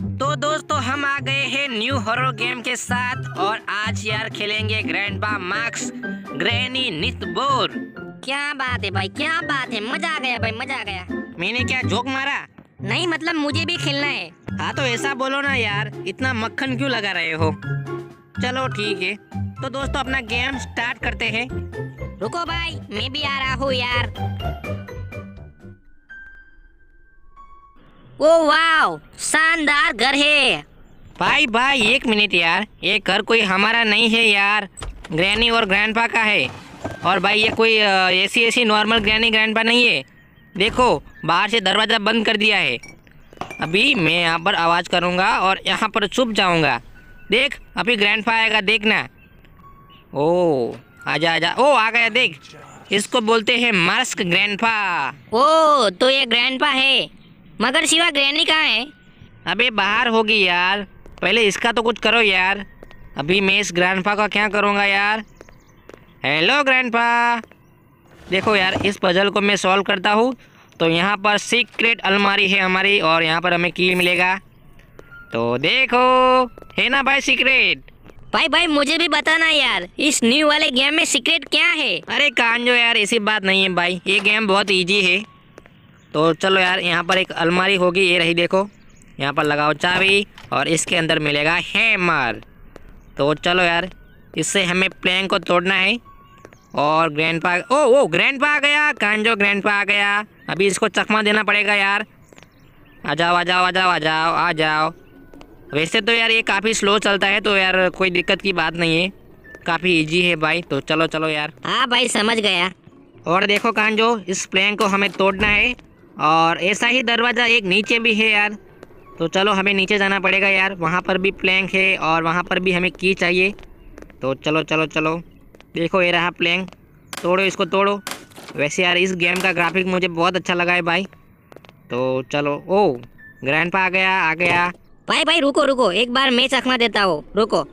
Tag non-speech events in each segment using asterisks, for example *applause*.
तो दोस्तों हम आ गए हैं न्यू हॉरर गेम के साथ और आज यार खेलेंगे ग्रैंड बा मार्क्स ग्रैनी नित बोर क्या बात है भाई क्या बात है मजा आ गया भाई मजा आ गया मैंने क्या जोक मारा नहीं मतलब मुझे भी खेलना है हाँ तो ऐसा बोलो ना यार इतना मक्खन क्यों लगा रहे हो चलो ठीक है तो दोस्तों अपना गेम स्टार्ट करते हैं रुको भाई मैं भी आ रहा हूँ यार ओ वाओ शानदार घर है भाई भाई एक मिनट यार ये घर कोई हमारा नहीं है यार ग्रैनी और ग्रैंडपा का है और भाई ये कोई ऐसी ऐसी नॉर्मल ग्रैनी ग्रैंडपा नहीं है देखो बाहर से दरवाज़ा बंद कर दिया है अभी मैं यहाँ पर आवाज़ करूँगा और यहाँ पर चुप जाऊँगा देख अभी ग्रैंडपा आएगा देखना ओ आजा आजा ओ आ गया देख इसको बोलते हैं मास्क ग्रैंडपा ओ तो ये ग्रैंडपा है मगर शिवा ग्रैनी कहाँ है अबे बाहर होगी यार पहले इसका तो कुछ करो यार अभी मैं इस ग्रैंडपा का क्या करूँगा यार हेलो ग्रैंडपा देखो यार इस पजल को मैं सॉल्व करता हूँ तो यहाँ पर सीक्रेट अलमारी है हमारी और यहाँ पर हमें की मिलेगा तो देखो है ना भाई सीक्रेट भाई भाई मुझे भी बताना यार इस न्यू वाले गेम में सीक्रेट क्या है अरे कान जो यार ऐसी बात नहीं है भाई ये गेम बहुत ईजी है तो चलो यार यहाँ पर एक अलमारी होगी ये रही देखो यहाँ पर लगाओ चाबी और इसके अंदर मिलेगा हैमर तो चलो यार इससे हमें प्लैंक को तोड़ना है और ग्रैंड पा ओ वो ग्रैंड पा गया कांजो ग्रैंड पा गया अभी इसको चकमा देना पड़ेगा यार आ जाओ आ जाओ आ जाओ आ जाओ आ जाओ वैसे तो यार ये काफ़ी स्लो चलता है तो यार कोई दिक्कत की बात नहीं है काफ़ी इजी है भाई तो चलो चलो यार हाँ भाई समझ गया और देखो कांजो इस प्लैंक को हमें तोड़ना है और ऐसा ही दरवाज़ा एक नीचे भी है यार तो चलो हमें नीचे जाना पड़ेगा यार वहाँ पर भी प्लैंक है और वहाँ पर भी हमें की चाहिए तो चलो चलो चलो देखो ये रहा प्लैंक तोड़ो इसको तोड़ो वैसे यार इस गेम का ग्राफिक मुझे बहुत अच्छा लगा है भाई तो चलो ओ ग्रैंड पा आ गया आ गया भाई भाई रुको रुको एक बार मैं चखना देता हूँ रुको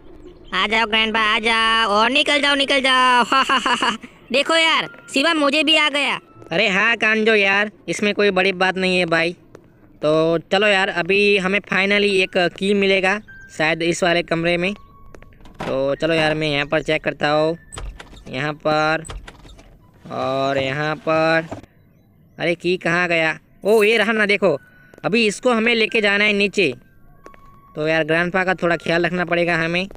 आ जाओ ग्रैंड आ जाओ और निकल जाओ निकल जाओ *laughs* देखो यार सिवा मुझे भी आ गया अरे हाँ कांजो यार इसमें कोई बड़ी बात नहीं है भाई तो चलो यार अभी हमें फाइनली एक की मिलेगा शायद इस वाले कमरे में तो चलो यार मैं यहाँ पर चेक करता हूँ यहाँ पर और यहाँ पर अरे की कहाँ गया ओ ये रहा ना देखो अभी इसको हमें लेके जाना है नीचे तो यार ग्रैंडपा का थोड़ा ख्याल रखना पड़ेगा हमें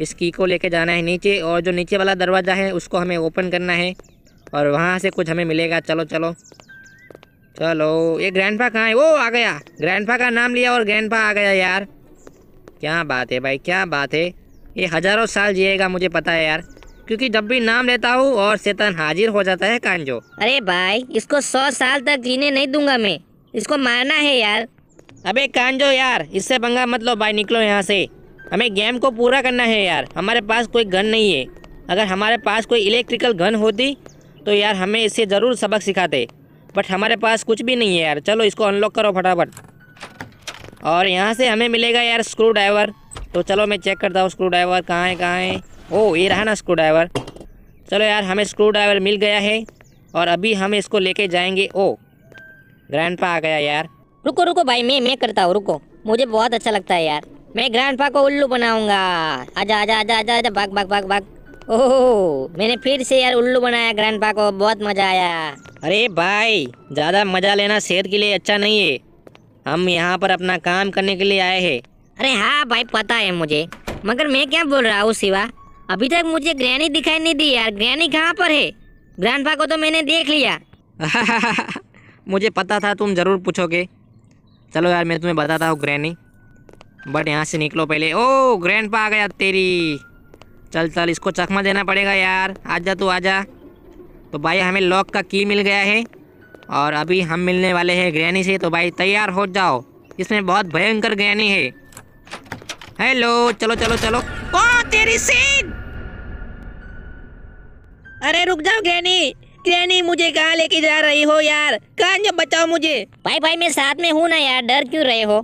इस की को लेके जाना है नीचे और जो नीचे वाला दरवाज़ा है उसको हमें ओपन करना है और वहाँ से कुछ हमें मिलेगा चलो चलो चलो ये ग्रैंडपा कहाँ है वो आ गया ग्रैंडपा का नाम लिया और ग्रैंडपा आ गया यार क्या बात है भाई क्या बात है ये हज़ारों साल जिएगा मुझे पता है यार क्योंकि जब भी नाम लेता हूँ और शैतान हाजिर हो जाता है कांजो अरे भाई इसको सौ साल तक जीने नहीं दूंगा मैं इसको मारना है यार अबे कांजो यार इससे बंगा मत लो भाई निकलो यहाँ से हमें गेम को पूरा करना है यार हमारे पास कोई गन नहीं है अगर हमारे पास कोई इलेक्ट्रिकल गन होती तो यार हमें इससे ज़रूर सबक सिखाते बट हमारे पास कुछ भी नहीं है यार चलो इसको अनलॉक करो फटाफट और यहाँ से हमें मिलेगा यार स्क्रू ड्राइवर तो चलो मैं चेक करता हूँ स्क्रू ड्राइवर कहाँ है कहाँ है ओ oh, ये रहा ना स्क्रू ड्राइवर चलो यार हमें स्क्रू ड्राइवर मिल गया है और अभी हम इसको लेके जाएंगे ओ oh, ग्रैंड आ गया यार रुको रुको भाई मैं मैं करता हूँ रुको मुझे बहुत अच्छा लगता है यार मैं ग्रैंड को उल्लू बनाऊंगा आजा आजा आजा आजा आजा भाग भाग भाग भाग ओह मैंने फिर से यार उल्लू बनाया ग्रैंडपा को बहुत मजा आया अरे भाई ज्यादा मजा लेना सेहत के लिए अच्छा नहीं है हम यहाँ पर अपना काम करने के लिए आए हैं अरे हाँ भाई पता है मुझे मगर मैं क्या बोल रहा हूँ शिवा अभी तक मुझे ग्रैनी दिखाई नहीं दी यार ग्रैनी कहाँ पर है ग्रैंडपा को तो मैंने देख लिया *laughs* मुझे पता था तुम ज़रूर पूछोगे चलो यार मैं तुम्हें बताता हूँ ग्रैनी बट यहाँ से निकलो पहले ओ ग्रैंडपा आ गया तेरी चल चल इसको चकमा देना पड़ेगा यार आजा तू आजा तो भाई हमें लॉक का की मिल गया है और अभी हम मिलने वाले हैं ग्रैनी से तो भाई तैयार हो जाओ इसमें बहुत भयंकर ग्रैनी है हेलो चलो चलो चलो ओ तेरी सीन अरे रुक जाओ ग्रैनी ग्रैनी मुझे कहाँ लेके जा रही हो यार कहाँ जब बचाओ मुझे भाई भाई मैं साथ में हूँ ना यार डर क्यों रहे हो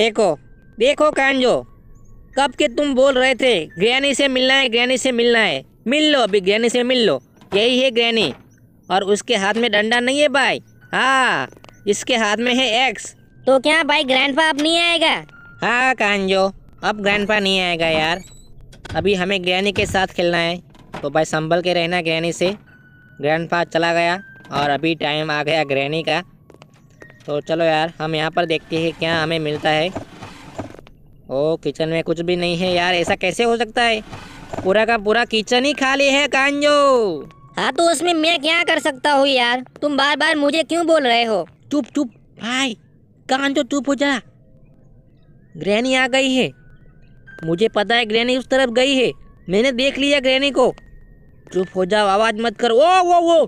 देखो देखो कांजो कब के तुम बोल रहे थे ग्रैनी से मिलना है ग्रैनी से मिलना है मिल लो अभी ग्रैनी से मिल लो यही है ग्रैनी और उसके हाथ में डंडा नहीं है भाई हाँ इसके हाथ में है एक्स तो क्या भाई ग्रैंडपा अब नहीं आएगा हाँ कांजो अब ग्रैंडपा नहीं आएगा यार अभी हमें ग्रैनी के साथ खेलना है तो भाई संभल के रहना ग्रैनी से ग्रैंडपा चला गया और अभी टाइम आ गया ग्रैनी का तो चलो यार हम यहाँ पर देखते हैं क्या हमें मिलता है ओ किचन में कुछ भी नहीं है यार ऐसा कैसे हो सकता है पूरा का पूरा किचन ही खाली है कांजो हाँ तो उसमें मैं क्या कर सकता हूँ यार तुम बार बार मुझे क्यों बोल रहे हो चुप चुप भाई कांजो चुप हो जा ग्रैनी आ गई है मुझे पता है ग्रैनी उस तरफ गई है मैंने देख लिया ग्रैनी को चुप हो जाओ आवाज मत करो ओ वो वो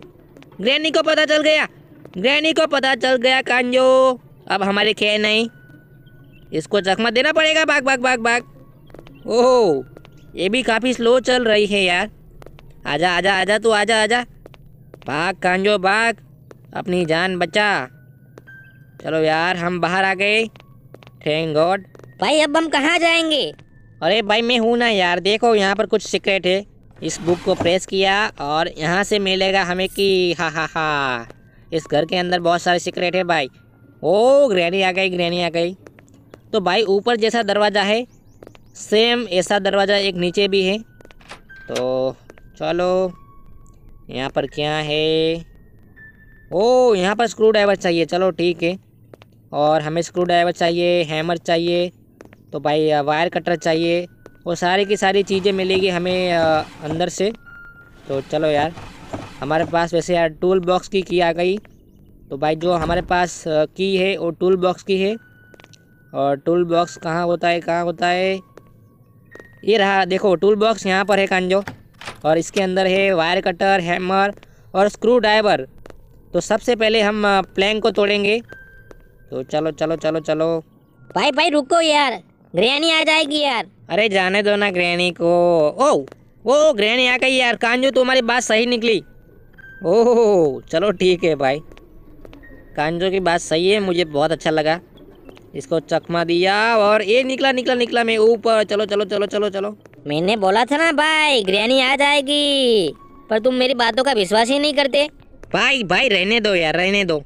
ग्रैनी को पता चल गया ग्रैनी को पता चल गया कांजो अब हमारे खेल नहीं इसको चकमा देना पड़ेगा बाग बाग बाग बाग ओहो ये भी काफ़ी स्लो चल रही है यार आजा आजा आजा तू आजा आजा बाघ कांजो बाग अपनी जान बचा चलो यार हम बाहर आ गए थैंक गॉड भाई अब हम कहाँ जाएंगे अरे भाई मैं हूँ ना यार देखो यहाँ पर कुछ सीक्रेट है इस बुक को प्रेस किया और यहाँ से मिलेगा हमें कि हा हा हा इस घर के अंदर बहुत सारे सीक्रेट है भाई ओ ग्रैनी आ गई ग्रैनी आ गई तो भाई ऊपर जैसा दरवाज़ा है सेम ऐसा दरवाज़ा एक नीचे भी है तो चलो यहाँ पर क्या है ओ यहाँ पर स्क्रू ड्राइवर चाहिए चलो ठीक है और हमें स्क्रू ड्राइवर चाहिए हैमर चाहिए तो भाई वायर कटर चाहिए वो सारी की सारी चीज़ें मिलेगी हमें अंदर से तो चलो यार हमारे पास वैसे यार टूल बॉक्स की की आ गई तो भाई जो हमारे पास की है वो टूल बॉक्स की है और टूल बॉक्स कहाँ होता है कहाँ होता है ये रहा देखो टूल बॉक्स यहाँ पर है कांजो और इसके अंदर है वायर कटर हैमर और स्क्रू ड्राइवर तो सबसे पहले हम प्लैंक को तोड़ेंगे तो चलो चलो चलो चलो भाई भाई रुको यार ग्रहणी आ जाएगी यार अरे जाने दो ना ग्रहणी को ओ ओ ग्रहणी आ गई यार कांजो तुम्हारी बात सही निकली ओह चलो ठीक है भाई कांजो की बात सही है मुझे बहुत अच्छा लगा इसको चकमा दिया और ये निकला निकला निकला मैं ऊपर चलो चलो चलो चलो चलो मैंने बोला था ना भाई ग्रैनी आ जाएगी पर तुम मेरी बातों का विश्वास ही नहीं करते भाई भाई रहने दो यार रहने दो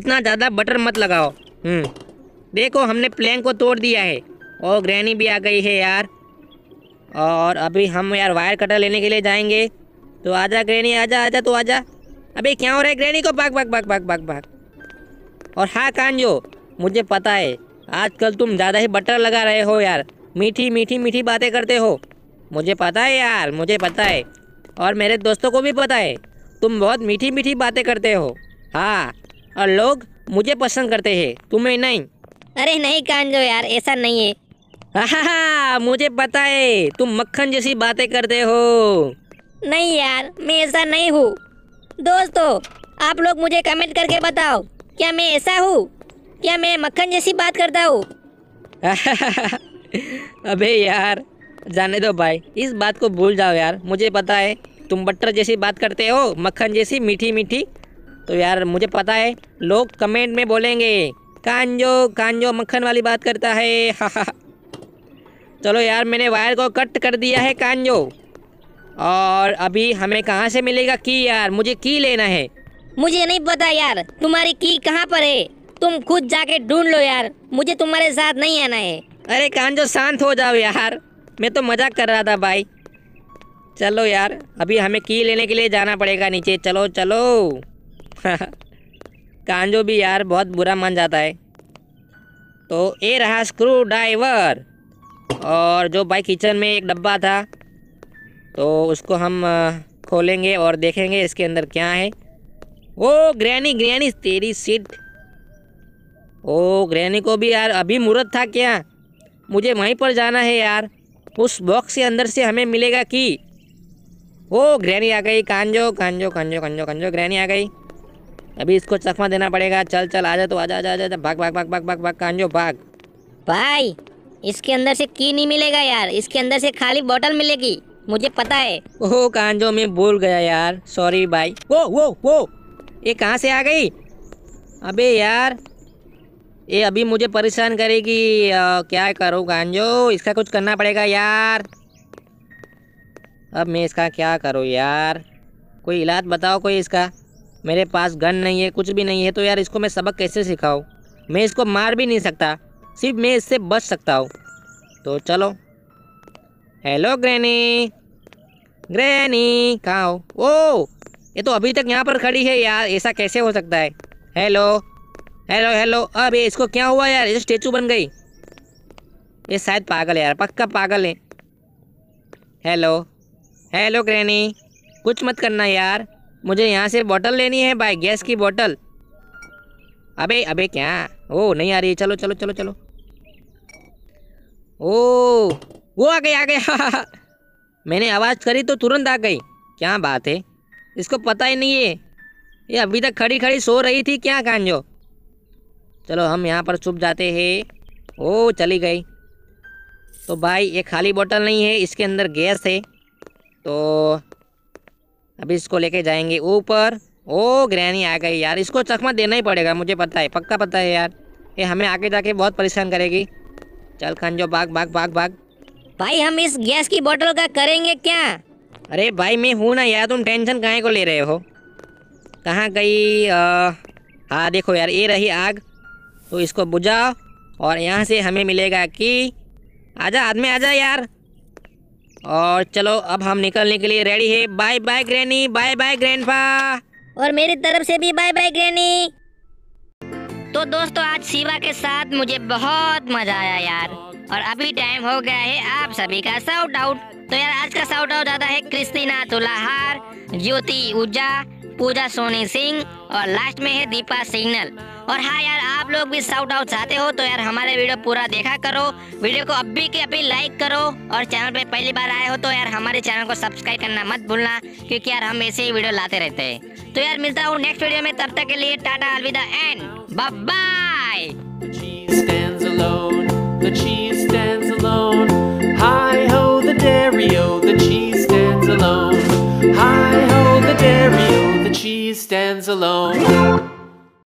इतना ज़्यादा बटर मत लगाओ हम्म देखो हमने प्लैंक को तोड़ दिया है और ग्रैनी भी आ गई है यार और अभी हम यार वायर कटर लेने के लिए जाएंगे तो आजा ग्रैनी आजा आजा तो आजा अभी क्या हो रहा है ग्रैनी को भाग भाग भाग भाग भाग भाग और हाँ जो मुझे पता है आजकल तुम ज़्यादा ही बटर लगा रहे हो यार मीठी मीठी मीठी बातें करते हो मुझे पता है यार मुझे पता है और मेरे दोस्तों को भी पता है तुम बहुत मीठी मीठी बातें करते हो हाँ और लोग मुझे पसंद करते हैं तुम्हें नहीं अरे नहीं कांजो यार ऐसा नहीं है हाँ मुझे पता है तुम मक्खन जैसी बातें करते हो नहीं यार मैं ऐसा नहीं हूँ दोस्तों आप लोग मुझे कमेंट करके बताओ क्या मैं ऐसा हूँ या मैं मक्खन जैसी बात करता हूँ *laughs* अबे यार जाने दो भाई इस बात को भूल जाओ यार मुझे पता है तुम बटर जैसी बात करते हो मक्खन जैसी मीठी मीठी तो यार मुझे पता है लोग कमेंट में बोलेंगे कांजो कांजो मक्खन वाली बात करता है *laughs* चलो यार मैंने वायर को कट कर दिया है कांजो और अभी हमें कहाँ से मिलेगा की यार मुझे की लेना है मुझे नहीं पता यार तुम्हारी की कहाँ पर है तुम खुद जाके ढूंढ लो यार मुझे तुम्हारे साथ नहीं आना है अरे कांजो शांत हो जाओ यार मैं तो मजाक कर रहा था भाई चलो यार अभी हमें की लेने के लिए जाना पड़ेगा नीचे चलो चलो *laughs* कांजो भी यार बहुत बुरा मान जाता है तो ये रहा स्क्रू ड्राइवर और जो भाई किचन में एक डब्बा था तो उसको हम खोलेंगे और देखेंगे इसके अंदर क्या है वो ग्रैनी ग्रैनी तेरी सीट ओ ग्रहणी को भी यार अभी मुहूर्त था क्या मुझे वहीं पर जाना है यार उस बॉक्स के अंदर से हमें मिलेगा की ओ ग्रहणी आ गई कांजो कांजो कांजो कांजो कांजो ग्रहणी आ गई अभी इसको चकमा देना पड़ेगा चल चल आ जा तो जा आ जा भाग भाग भाग भाग भाग भाग कांजो भाग भाई इसके अंदर से की नहीं मिलेगा यार इसके अंदर से खाली बॉटल मिलेगी मुझे पता है ओह कांजो मैं भूल गया यार सॉरी भाई वो वो वो ये कहाँ से आ गई अबे यार ये अभी मुझे परेशान करेगी क्या करूँ गांजो इसका कुछ करना पड़ेगा यार अब मैं इसका क्या करूँ यार कोई इलाज बताओ कोई इसका मेरे पास गन नहीं है कुछ भी नहीं है तो यार इसको मैं सबक कैसे सिखाऊँ मैं इसको मार भी नहीं सकता सिर्फ मैं इससे बच सकता हूँ तो चलो हेलो ग्रैनी ग्रैनी कहाँ हो ओ ये तो अभी तक यहाँ पर खड़ी है यार ऐसा कैसे हो सकता है हेलो हेलो हेलो अबे इसको क्या हुआ यार ये तो स्टेचू बन गई ये शायद पागल है यार पक्का पागल है हेलो हेलो ग्रैनी कुछ मत करना यार मुझे यहाँ से बोतल लेनी है भाई गैस की बोतल अबे अबे क्या ओ नहीं आ रही चलो चलो चलो चलो ओ वो आ गई आ गई *laughs* मैंने आवाज़ करी तो तुरंत आ गई क्या बात है इसको पता ही नहीं है ये अभी तक खड़ी खड़ी सो रही थी क्या कांजो चलो हम यहाँ पर छुप जाते हैं ओ चली गई तो भाई ये खाली बोतल नहीं है इसके अंदर गैस है तो अभी इसको लेके जाएंगे ऊपर ओ ग्रैनी आ गई यार इसको चकमा देना ही पड़ेगा मुझे पता है पक्का पता है यार ये हमें आगे जाके बहुत परेशान करेगी चल खनजो भाग भाग भाग भाग भाई हम इस गैस की बोतल का करेंगे क्या अरे भाई मैं हूँ ना यार तुम टेंशन कहाँ को ले रहे हो कहाँ गई हाँ देखो यार ये रही आग तो इसको बुझाओ और यहाँ से हमें मिलेगा कि आजा आदमी आजा यार और चलो अब हम निकलने के लिए रेडी है bye bye granny bye bye grandpa और मेरी तरफ से भी बाय बाय ग्रैनी तो दोस्तों आज शिवा के साथ मुझे बहुत मजा आया यार और अभी टाइम हो गया है आप सभी का साउट आउट तो यार आज का साउट आउट ज्यादा है क्रिस्टीना तुलाहार ज्योति ऊजा पूजा सोनी सिंह और लास्ट में है दीपा सिग्नल और हाँ यार आप लोग भी साउट आउट चाहते हो तो यार हमारे वीडियो पूरा देखा करो वीडियो को अभी के अभी लाइक करो और चैनल पे पहली बार आए हो तो यार हमारे चैनल को सब्सक्राइब करना मत भूलना क्योंकि यार हम ऐसे ही वीडियो लाते रहते हैं तो यार मिलता हूँ नेक्स्ट वीडियो में तब तक के लिए टाटा अलविदा एंड बाय stands alone.